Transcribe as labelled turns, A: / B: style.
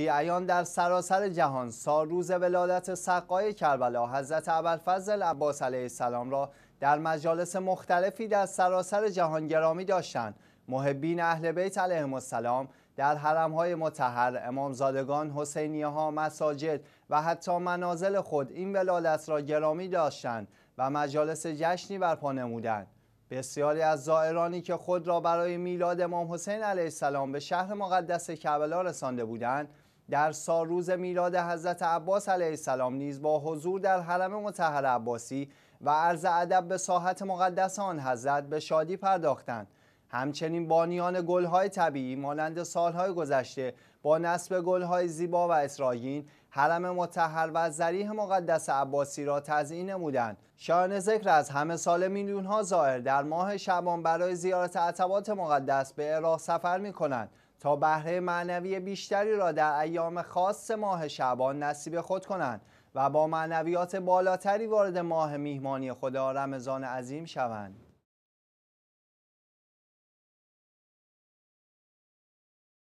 A: شیعیان در سراسر جهان سال روز ولادت سقای کربلا حضرت ابوالفضل عباس علیه السلام را در مجالس مختلفی در سراسر جهان گرامی داشتند محبین اهل بیت علیهم السلام در حرمهای متحر امامزادگان حسینیه ها مساجد و حتی منازل خود این ولادت را گرامی داشتند و مجالس جشنی برپا نمودند بسیاری از زائرانی که خود را برای میلاد امام حسین علیه السلام به شهر مقدس کربلا رسانده بودند در روز میلاد حضرت عباس علیه السلام نیز با حضور در حرم مطهر عباسی و عرض ادب به ساحت مقدس آن حضرت به شادی پرداختند همچنین بانیان گلهای طبیعی مانند سالهای گذشته با نصب گلهای زیبا و اسرائیل حرم متحر و زریح مقدس عباسی را تزیین نمودند شایان ذکر از همه سال میلیون ها زائر در ماه شبان برای زیارت عطبات مقدس به اراق سفر می کنند تا بهره معنوی بیشتری را در ایام خاص ماه شعبان نصیب خود کنند و با معنویات بالاتری وارد ماه میهمانی خدا رمضان عظیم شوند